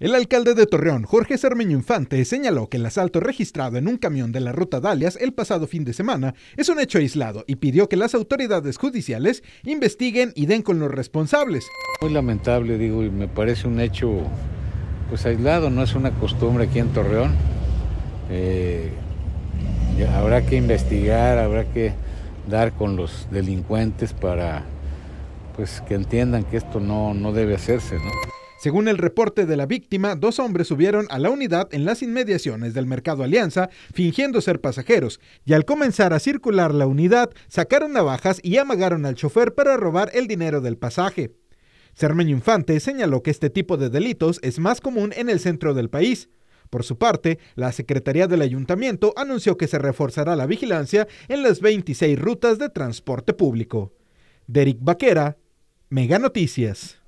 El alcalde de Torreón, Jorge Cermeño Infante, señaló que el asalto registrado en un camión de la ruta Dalias el pasado fin de semana es un hecho aislado y pidió que las autoridades judiciales investiguen y den con los responsables. Muy lamentable, digo, y me parece un hecho pues aislado, no es una costumbre aquí en Torreón. Eh, habrá que investigar, habrá que dar con los delincuentes para pues que entiendan que esto no, no debe hacerse, ¿no? Según el reporte de la víctima, dos hombres subieron a la unidad en las inmediaciones del mercado Alianza, fingiendo ser pasajeros, y al comenzar a circular la unidad, sacaron navajas y amagaron al chofer para robar el dinero del pasaje. Cermeño Infante señaló que este tipo de delitos es más común en el centro del país. Por su parte, la Secretaría del Ayuntamiento anunció que se reforzará la vigilancia en las 26 rutas de transporte público. Derek Baquera, Mega Noticias.